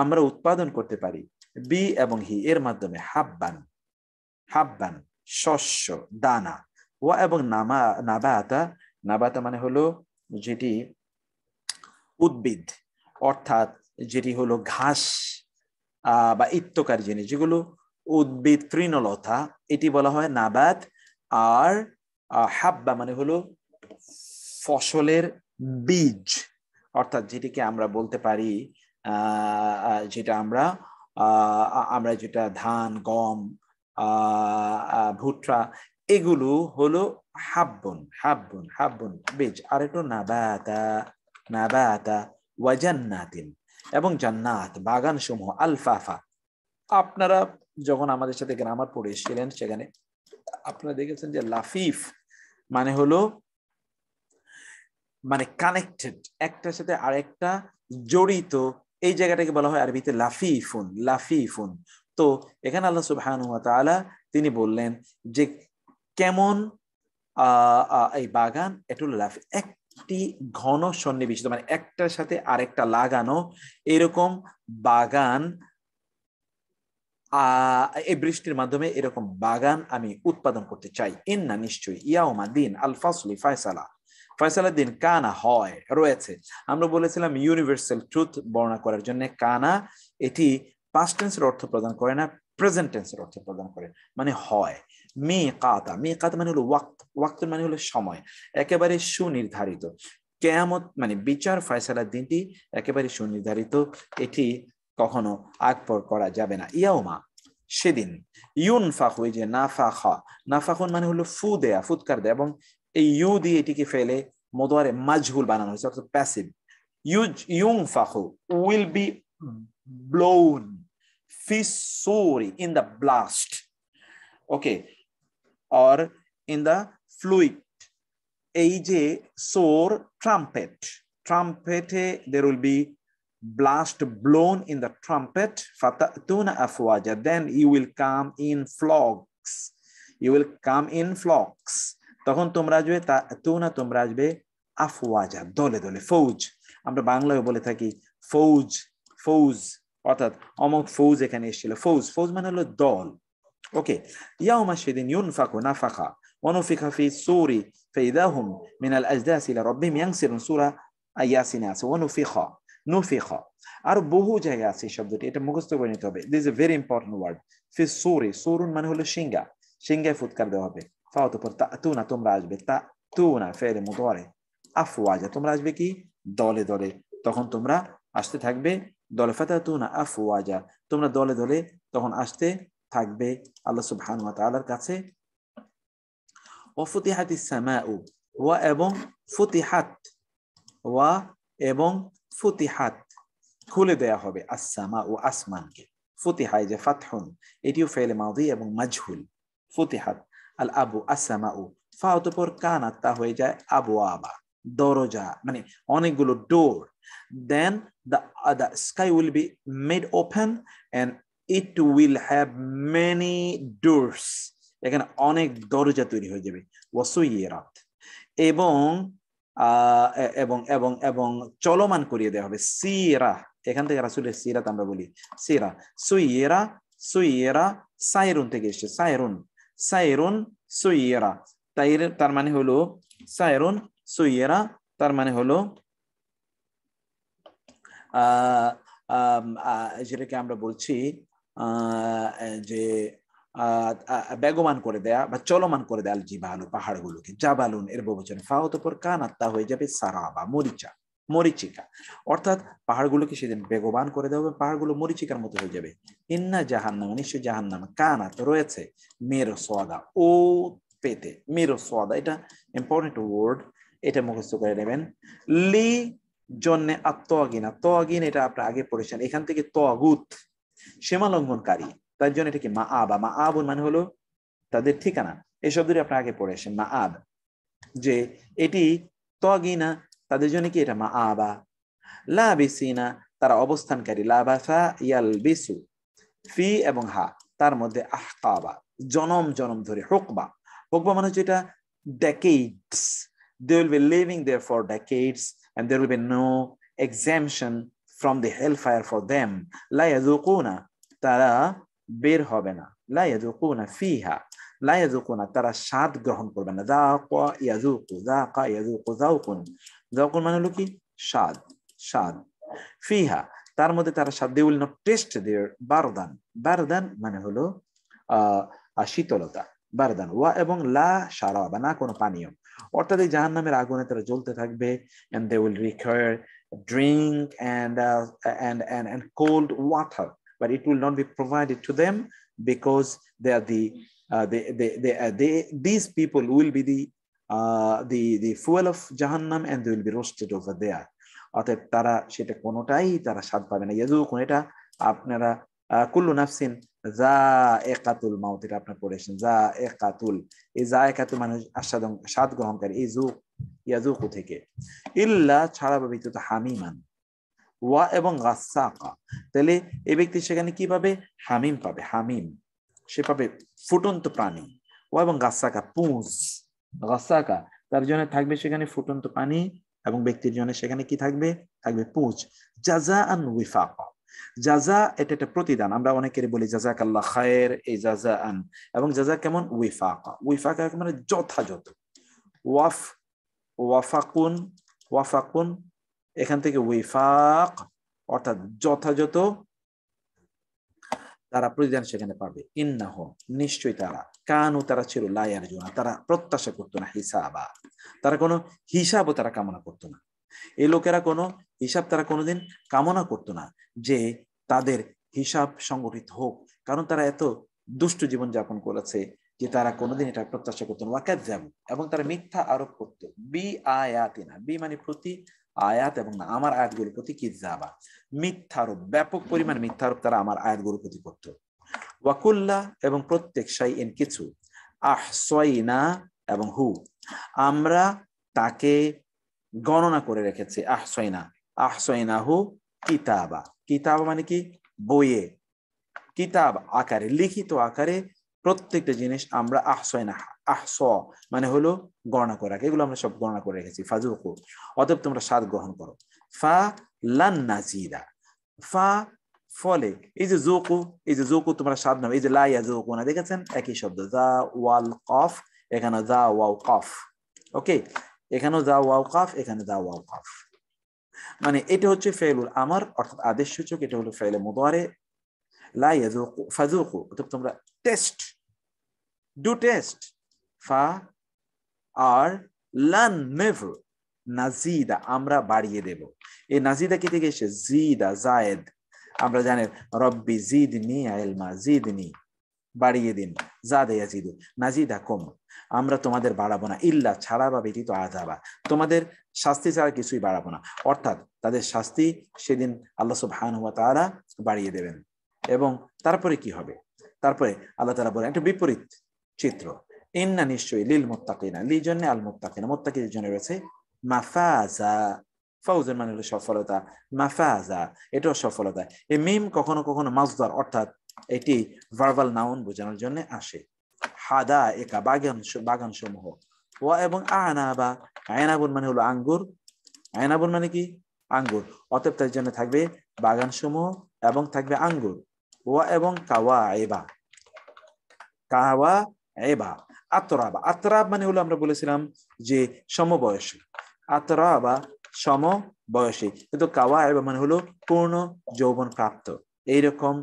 আমরা উৎপাদন করতে পারি বি এবং হি এর মাধ্যমে হাব্বান হাব্বান শস্য দানা ও এবং নামা নাবাতা নাবাতা মানে হলো যেটি উদ্ভিদ অর্থাৎ যেটি হলো ঘাস বা ইত্যকার জিনিস যেগুলো উদ্ভিদ তৃণলতা এটি বলা হয় নাবাত আর হাব্বা মানে হলো ফসলের বীজ অর্থাৎ যেটিকে আমরা বলতে পারি যেটা আমরা আমরা যেটা ধান গম ভুট্টা এগুলো হলো হাব্বন হাব্বন হাব্বন বীজ আর একটু নাবাতা এবং জান্নাত বাগান সমূহ আলফাফা আপনারা যখন আমাদের সাথে গ্রামার পড়ে এসেছিলেন সেখানে আপনারা দেখেছেন যে লাফিফ মানে হলো মানে কানেক্টেড একটার সাথে আরেকটা জড়িত এই জায়গাটাকে বলা হয় আরবিতে লাফিফুন লাফিফুন তো এখানে আল্লাহ সুবহান তিনি বললেন যে কেমন এই বাগান এটুল লাফি এক পাঁচটি ঘন সন্নিবেশিত মানে একটার সাথে আরেকটা লাগানো এরকম বাগান এই বৃষ্টির মাধ্যমে এরকম বাগান আমি উৎপাদন করতে চাই না নিশ্চয়ই ইয়াউমা দিন আল ফাসলি ফায়সালা ফয়সালা দিন কানা হয় রয়েছে আমরা বলেছিলাম ইউনিভার্সাল ট্রুথ বর্ণনা করার জন্য কানা এটি পাস্ট টেন্সের অর্থ প্রদান করে না প্রেজেন্ট টেন্সের অর্থ প্রদান করে মানে হয় মে কাতা মে কাতা মানে হলো ওয়াক্ত ওয়াক্ত মানে হলো সময় একেবারে সুনির্ধারিত কেয়ামত মানে বিচার ফয়সালার দিনটি একেবারে সুনির্ধারিত এটি কখনো আকপর করা যাবে না ইয়াওমা সেদিন ইউন ফাহু যে নাফা খা নাফা নাফাখুন মানে হলো ফু দেয়া ফুৎকার দেয়া এবং এই ইউ দিয়ে এটিকে ফেলে মদোয়ারে মাজহুল বানানো হয়েছে অর্থাৎ প্যাসিভ ইউজ ইউং ফাহু উইল বি ব্লোন ফিস সোরি in the blast okay or in the fluid. aj sore trumpet. Trumpet, there will be blast blown in the trumpet afwaja then you will come in flocks you will come in flocks তখন তোমরা আসবে tuna তোমরা আসবে আফওয়াজা দলে দলে ফৌজ আমরা বাংলায় বলে থাকি ফৌজ ফৌজ অর্থাৎ অমক ফৌজ এখানে এসেছিল ফৌজ ফৌজ মানে হলো দল ওকে ইয়াউমা সেদিন ইউনফাকু নাফাকা ونفخ في الصور فإذا هم من الأجداث إلى ربهم ينسرون سورة ইয়াসিন আছে ونفخ نفخ আর বহু জায়গা আছে শব্দটি এটা মুখস্থ করে নিতে হবে this a very important word ফি সুরি সুরুন মানে হলো শিঙ্গা শিঙ্গায় ফুৎকার দেওয়া হবে ফাওত পর তা তু না তোমরা আসবে তা তু না ফের মুদরে আফওয়াজা তোমরা আসবে কি দলে দলে তখন তোমরা আসতে থাকবে দলে ফাতা তু না আফওয়াজা তোমরা দলে দলে তখন আসতে থাকবে আল্লাহ সুবহান ওয়া তাআলার কাছে ওয়া ফুতিহাতিস সামাউ ওয়া এবং ফুতিহাত ওয়া এবং ফুতিহাত খুলে দেয়া হবে আসসামা ও আসমানকে ফুতিহাই যে ফাতহুন এটিও ফেলে মাদি এবং মাজহুল ফুতিহাত আল আবু আসামা উ ফা অতপর কান আত্মা হয়ে যায় আবু আবা দরজা মানে অনেকগুলো door then the sky will be made open and it will have many doors এখানে অনেক দরজা তৈরি হয়ে যাবে ওয়াসুইয়েরাত এবং এবং এবং এবং চলমান করিয়ে দেওয়া হবে সিরা এখান থেকে রাসুলের সিরাত আমরা বলি সিরা সুইয়েরা সুইয়েরা সাইরুন থেকে এসছে সাইরুন সাইরুন সুইয়েরা তাইর তার মানে হলো সাইরুন সুইয়েরা তার মানে হলো যেটাকে আমরা বলছি যে বেগমান করে দেয়া বা চলমান করে দেয়া জীবাণু পাহাড়গুলোকে জাবালুন এর বহুবচনে ফাহত পর আত্মা হয়ে যাবে সারাবা মরিচা মরিচিকা অর্থাৎ পাহাড়গুলোকে সেদিন বেগবান করে দেওয়া হবে পাহাড়গুলো মরিচিকার মতো হয়ে যাবে ইন্না জাহান্নাম নিশ্চয় জাহান্নাম কানাত রয়েছে মেরো সোয়াদা ও পেতে মেরো সোয়াদা এটা ইম্পর্টেন্ট ওয়ার্ড এটা মুখস্থ করে নেবেন লি জন্যে আত্মগিন আত্মগিন এটা আপনার আগে পড়েছেন এখান থেকে তগুত সীমা লঙ্ঘনকারী তার জন্য এটাকে মা আব মা আব মানে হলো তাদের ঠিকানা এই শব্দটি আপনার আগে পড়ে আসেন মা আব যে এটি তগিনা তাদের জন্য কি এটা মা আবা লা বিসিনা তারা অবস্থানকারী লাভাসা ইয়াল বিসু ফি এবং হা তার মধ্যে আহকাবা জনম জনম ধরে হোকবা হোকবা মানে হচ্ছে এটা decades they will be living there for decades and there will be no exemption from the hellfire for them লা ইয়াযুকুনা তারা বের না লা ইয়াযুকুনা ফিহা লা তারা স্বাদ গ্রহণ করবে না যাকা ইয়াযুকু যাকা ইয়াযুকু যাওকুন স্বাদ তার মধ্যে তারা স্বাদ they will not taste their বারদান বারদান মানে হলো শীতলতা বারদান ওয়া এবং লা সারা বা না কোনো পানীয় অর্থাৎ এই জাহান নামের আগুনে তারা জ্বলতে থাকবে and they will require drink and, uh, and, and, and cold water, but it will not be provided to them because they are the, uh, they, they, they, uh, they, these people will be the, uh, the, the fuel of Jahannam and they will be roasted over there. অতএব তারা সেটা কোনোটাই তারা স্বাদ পাবে না ইয়াজুকুন এটা আপনারা কুল্লু নাফসিন মাউত এটা আপনার পড়েছেন এই মানে আস্বাদন স্বাদ গ্রহণকারী এই জুক ইয়াজুকু থেকে ইল্লা ছাড়া হামিমান ওয়া এবং গাসাকা তাহলে এই ব্যক্তি সেখানে কি পাবে হামিম পাবে হামিম সে পাবে ফুটন্ত প্রাণী ও এবং গাসাকা পুঁজ গাসাকা তার জন্য থাকবে সেখানে ফুটন্ত পানি এবং ব্যক্তির জন্য সেখানে কি থাকবে থাকবে পুঁজ জাজা আন উইফাকা জাজা এটা একটা প্রতিদান আমরা অনেকের বলি জাজাক আল্লাহ খায়ের এই জাজা আন এবং জাজা কেমন উইফাকা উইফাকা মানে যথাযথ ওয়াফ ওয়াফাকুন ওয়াফাকুন এখান থেকে উইফাক অর্থাৎ যথাযথ তারা প্রতিদান সেখানে পাবে ইন্নাহ নিশ্চয়ই তারা কানু তারা ছিল লায়ার জন্য তারা প্রত্যাশা করতো না হিসাবা তারা কোনো হিসাবও তারা কামনা করতো না এই লোকেরা কোনো হিসাব তারা কোনোদিন কামনা করতো না যে তাদের হিসাব সংগঠিত হোক কারণ তারা এত দুষ্ট জীবন যাপন করেছে যে তারা কোনোদিন এটা প্রত্যাশা করতো না যেমন এবং তারা মিথ্যা আরোপ করতো বি আয়াতি না বি মানে প্রতি আয়াত এবং না আমার আয়াতগুলোর প্রতি কি যাবা মিথ্যা আরোপ ব্যাপক পরিমাণ মিথ্যা আরোপ তারা আমার আয়াতগুলোর প্রতি করত ওয়াকুল্লা এবং প্রত্যেক সাই এন কিছু আহ সয়না এবং হু আমরা তাকে গণনা করে রেখেছি আহ সয়না আহসাইনাহু কিতাবা কিতাব মানে কি বইয়ে কিতাব আকারে লিখিত আকারে প্রত্যেকটা জিনিস আমরা আহসাইনাহ আহস মানে হলো গণনা করা এগুলো আমরা সব গণনা করে রেখেছি ফাজুকু অতএব তোমরা স্বাদ গ্রহণ করো ফা লান নাজিদা ফা ফলে এই যে জোকু এই যে জোকু তোমরা স্বাদ নাম এই যে লাইয়া জোকু না দেখেছেন একই শব্দ দা ওয়াল কফ এখানে দা ওয়াও কফ ওকে এখানেও জা ওয়াও কফ এখানে জা ওয়াও কফ মানে এটা হচ্ছে ফেলুল আমার অর্থাৎ আদেশ সূচক এটা হলো ফেলে মোদারে লাইয়াজুকু ফাজুকু অর্থাৎ তোমরা টেস্ট ডু টেস্ট ফা আর লান নাজিদা আমরা বাড়িয়ে দেব এই নাজিদা কি থেকে এসে জিদা জায়েদ আমরা জানি রব্বি জিদনি আইলমা জিদনি বাড়িয়ে দিন যা দেয়া ইয়াজিদু নাজিদা কম আমরা তোমাদের বাড়াবো না ইল্লা ছাড়া বা ব্যতীত আজাবা তোমাদের শাস্তি ছাড়া কিছুই বাড়াবো না অর্থাৎ তাদের শাস্তি সেদিন আল্লাহ সুবহান হওয়া তারা বাড়িয়ে দেবেন এবং তারপরে কি হবে তারপরে আল্লাহ তালা বলেন একটা বিপরীত চিত্র ইন্না নিশ্চয়ই লীল মোত্তাকিনা লি জন্য আল মোত্তাকিনা মোত্তাকি জন্য রয়েছে মাফাজা ফৌজের মানে হলো সফলতা মাফাজা এটাও সফলতা এই মিম কখনো কখনো মাসদার অর্থাৎ এটি ভার্বাল নাউন বোঝানোর জন্য আসে হাদা একা বাগান বাগান সমূহ ওয়া এবং আয়না বা আয়নাবন মানে হলো আঙ্গুর আয়নাবন মানে কি আঙ্গুর অতএব তার জন্য থাকবে বাগান সমূহ এবং থাকবে আঙ্গুর ওয়া এবং কাওয়া এবা কাওয়া এবা আতরাবা আতরাব মানে হলো আমরা বলেছিলাম যে সমবয়সী আতরাবা সম বয়সী কিন্তু কাওয়া এবা মানে হলো পূর্ণ যৌবন প্রাপ্ত এইরকম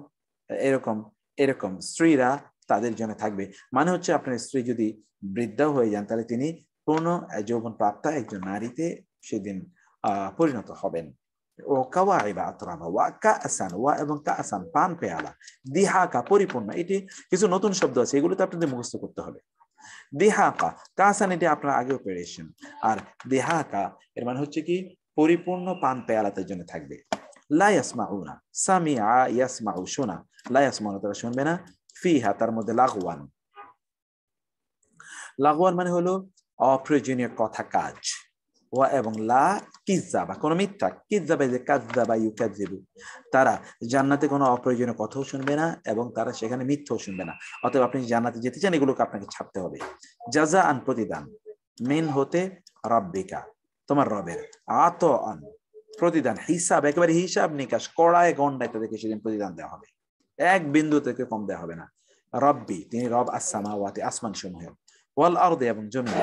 এরকম এরকম স্ত্রীরা তাদের জন্য থাকবে মানে হচ্ছে আপনার স্ত্রী যদি বৃদ্ধা হয়ে যান তাহলে তিনি পূর্ণ যৌবন প্রাপ্তা একজন নারীতে সেদিন পরিণত হবেন ও কাওয়াইবা ওয়া এবং কা আসান পান পেয়ালা দিহাকা পরিপূর্ণ এটি কিছু নতুন শব্দ আছে এগুলো তো আপনাদের মুখস্থ করতে হবে দেহাকা কাসান এটি আপনার আগেও পেরেছেন আর দেহাকা এর মানে হচ্ছে কি পরিপূর্ণ পান পেয়ালাতের জন্য থাকবে লা ইয়াসমাউনা সামিআ ইয়াসমাউ লা ইয়াসমাউনা তারা শুনবে না ফিহা তার মধ্যে লাগওয়ান লাগওয়ান মানে হলো অপ্রয়োজনীয় কথা কাজ এবং লা কিজ্জাবা কোনো মিথ্যা কিজ্জাবা যে কাজ্জাবা ইউ কাজিবু তারা জান্নাতে কোনো অপ্রয়োজনীয় কথাও শুনবে না এবং তারা সেখানে মিথ্যাও শুনবে না অতএব আপনি জান্নাতে যেতে চান এগুলোকে আপনাকে ছাপতে হবে যা আন প্রতিদান মেন হতে রব্বিকা তোমার রবের আত আন প্রতিদান হিসাব একেবারে হিসাব নিকাশ কড়ায় গন্ডায় তাদেরকে সেদিন প্রতিদান দেওয়া হবে এক বিন্দু থেকে কম দেওয়া হবে না রব্বি তিনি রব আসসামাওয়াতি আসমান সমূহের ওয়াল আরদে এবং জমিন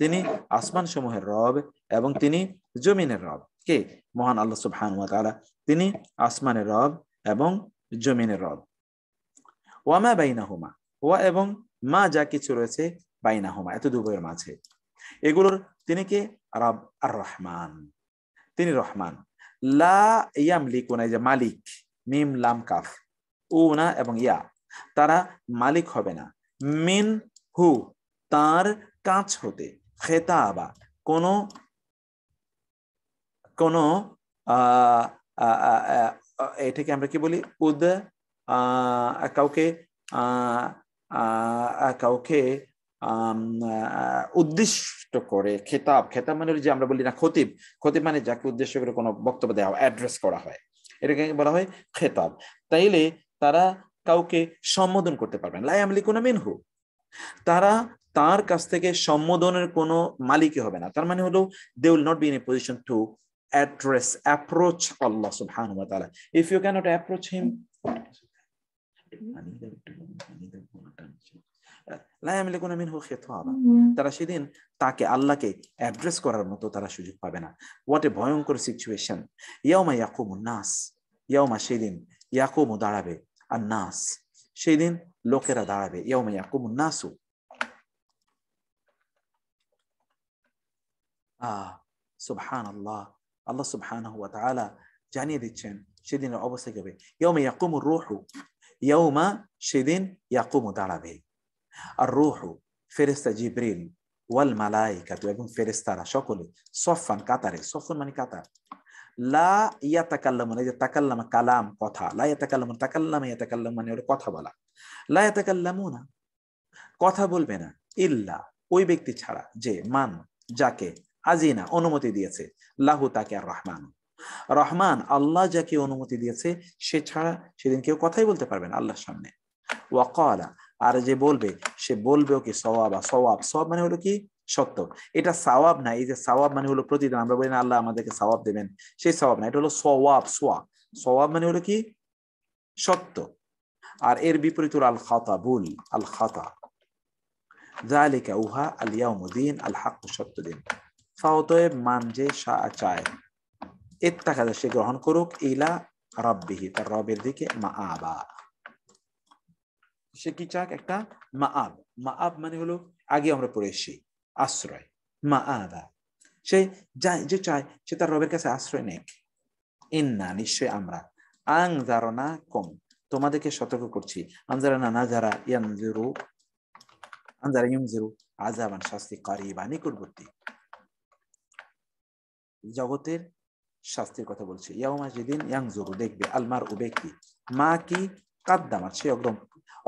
তিনি আসমান সমূহের রব এবং তিনি জমিনের রব কে মহান আল্লাহ সুবহান ওয়া তাআলা তিনি আসমানের রব এবং জমিনের রব ওয়া মা বাইনাহুমা ওয়া এবং মা যা কিছু রয়েছে বাইনাহুমা এত দুবয়ের মাঝে এগুলোর তিনি কে রব আর রহমান তিনি রহমান লা ইয়াম লিকুনা যে মালিক মিম লাম কাফ উনা এবং ইয়া তারা মালিক হবে না মিন হু তার কাঁচ হতে খেতা আবা কোনো কোনো এটাকে আমরা কি বলি উদ কাউকে কাউকে উদ্দিষ্ট করে খেতাব খেতাব মানে যে আমরা বলি না খতিব খতিব মানে যাকে উদ্দেশ্য করে কোনো বক্তব্য দেওয়া অ্যাড্রেস করা হয় এটাকে বলা হয় খেতাব তাইলে তারা কাউকে সম্বোধন করতে পারবেন লাই আমলি কোনো মিনহু তারা তার কাছ থেকে সম্বোধনের কোনো মালিকই হবে না তার মানে হলো they will not be in a position to address approach Allah সুবহানাহু ওয়া তাআলা if you can't approach him লায়ামলিকুনা মিনহু খিতাবা তারা সেদিন তাকে আল্লাহকে অ্যাড্রেস করার মতো তারা সুযোগ পাবে না হোয়াট এ ভয়ঙ্কর সিচুয়েশন ইয়াউমা ইয়াকুমুন নাস ইয়াউমা সেদিন ইয়াকুমু দাঁড়াবে আর নাস সেদিন লোকেরা দাঁড়াবে ইয়াউমা ইয়াকুমুন নাসু আহ সুবহান আল্লাহ আল্লাহ সুবহান হুয়া তাআলা জানিয়ে দিচ্ছেন সেদিনের অবস্থা কি হবে ইয়াউমা ইয়াকুমুর রুহু ইয়াউমা সেদিন ইয়াকুমু দাঁড়াবে আরুহু ফেরেস্তা জিব্রিল ওয়াল মালাইকা তো এবং ফেরেস্তারা সকলে সফান কাতারে সফন মানে কাতার লা ইয়া তাকাল্লামুন এই যে তাকাল্লামা কালাম কথা লা ইয়া তাকাল্লামুন তাকাল্লাম ইয়া তাকাল্লাম মানে ওটা কথা বলা লা ইয়া না কথা বলবে না ইল্লা ওই ব্যক্তি ছাড়া যে মান যাকে আজিনা অনুমতি দিয়েছে লাহু তাকে আর রহমান রহমান আল্লাহ যাকে অনুমতি দিয়েছে সে ছাড়া সেদিন কেউ কথাই বলতে পারবে না আল্লাহর সামনে ওয়াকালা আর যে বলবে সে বলবেও কি সওয়াব সওয়াব সওয়াব মানে হলো কি সত্য এটা সওয়াব না এই যে সওয়াব মানে হলো প্রতিদান আমরা বলি না আল্লাহ আমাদেরকে সওয়াব দেবেন সেই সওয়াব না এটা হলো সওয়াব সোয়া সওয়াব মানে হলো কি সত্য আর এর বিপরীত হলো আল খাতা ভুল আল খাতা জালিকা উহা মুদিন আল হাক সত্য দিন ফাওতয়েব মান যে চায় এর টাকা সে গ্রহণ করুক ইলা রব্বিহি তার রবের দিকে মা আবার সে কি চাক একটা মা আব মা আব মানে হলো আগে আমরা পড়ে এসছি আশ্রয় মা আদা সে যা যে চায় সে তার রবের কাছে আশ্রয় নেক ইন্না নিশ্চয় আমরা আং ধারণা কম তোমাদেরকে সতর্ক করছি আনজারা না না যারা ইয়ান জিরু ইয়ং জিরু আজাবান শাস্তি কারিবা নিকটবর্তী জগতের শাস্তির কথা বলছে ইয়াউমা যেদিন ইয়াং দেখবে আলমার ও ব্যক্তি মা কি কাদ্দামার সে একদম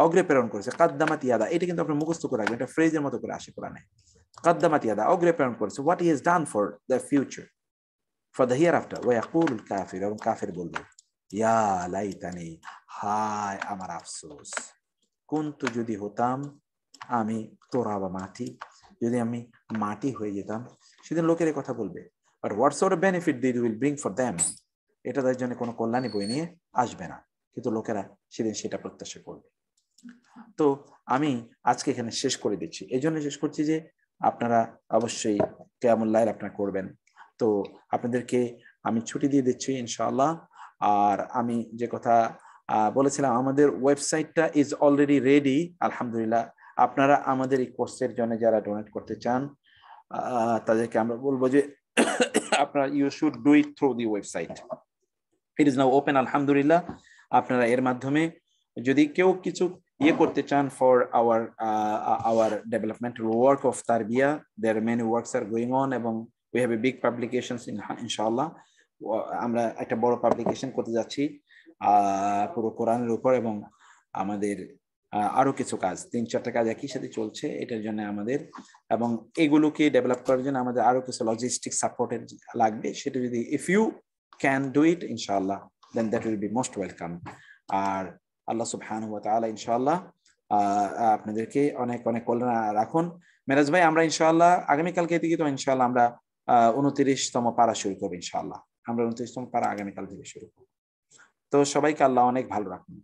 অগ্রে প্রেরণ করেছে কাদ্দামা তিয়াদা এটা কিন্তু আপনি মুখস্থ করে রাখবেন এটা ফ্রেজের মতো করে আসে কোরআনে কাদ্দামা তিয়াদা অগ্রে প্রেরণ করেছে what is done for the future for the hereafter ওয়া ওয়াকুল কাফির এবং কাফির বলবে ইয়া লাইতানি হায় আমার আফসোস কুনতু যদি হতাম আমি তোরা বা মাটি যদি আমি মাটি হয়ে যেতাম সেদিন লোকের কথা বলবে but what's or benefit that will bring for them এটা তাদের জন্য কোনো কল্যাণী বই নিয়ে আসবে না কিন্তু লোকেরা সেদিন সেটা প্রত্যাশা করবে তো আমি আজকে এখানে শেষ করে দিচ্ছি এই জন্য শেষ করছি যে আপনারা অবশ্যই কেমন লাইল আপনারা করবেন তো আপনাদেরকে আমি ছুটি দিয়ে দিচ্ছি ইনশাল্লাহ আর আমি যে কথা বলেছিলাম আমাদের ওয়েবসাইটটা ইজ অলরেডি রেডি আলহামদুলিল্লাহ আপনারা আমাদের এই কোর্সের জন্য যারা ডোনেট করতে চান তাদেরকে আমরা বলবো যে আপনারা you should do it through the website it is now open আলহামদুলিল্লাহ আপনারা এর মাধ্যমে যদি কেউ কিছু ইয়ে করতে চান for our our developmental work of তারবিয়া there many works are going on এবং we have a big publication ইনশাল্লাহ আমরা একটা বড় পাবলিকেশন করতে যাচ্ছি uh, পুরো কোরআনের উপর এবং আমাদের uh, আরও কিছু কাজ তিন চারটা কাজ একই সাথে চলছে এটার জন্য আমাদের এবং এগুলোকে ডেভেলপ করার জন্য আমাদের আরো কিছু লজিস্টিক সাপোর্টের লাগবে সেটা যদি if you can do it ইনশাআল্লাহ then that will be most welcome আর আল্লাহ সুবহানহু ওয়া তাআলা ইনশাআল্লাহ আপনাদেরকে অনেক অনেক কল্যাণ রাখুন মেরাজ ভাই আমরা ইনশাআল্লাহ আগামী কালকে থেকে তো ইনশাআল্লাহ আমরা 29 তম পারা শুরু করব ইনশাআল্লাহ আমরা 29 তম পারা আগামী কাল থেকে শুরু করব তো সবাইকে আল্লাহ অনেক ভালো রাখুন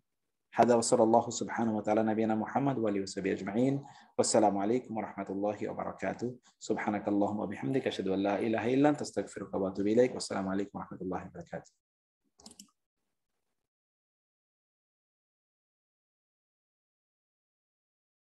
হাদা ওয়া সাল্লাল্লাহু সুবহানাহু ওয়া তাআলা নবীনা মুহাম্মদ ওয়া আলিহি ওয়া সাহবিহি আজমাইন ওয়াসসালামু আলাইকুম ওয়া রাহমাতুল্লাহি ওয়া বারাকাতু সুবহানাকাল্লাহুম্মা বিহামদিকা আশহাদু আল্লা ইলাহা ইল্লা আনতা আস্তাগফিরুকা ওয়া আতুবু ইলাইক ওয়াসসালামু আলাইকুম ওয়া রাহমাতুল্লাহি ওয়া বারাকাতু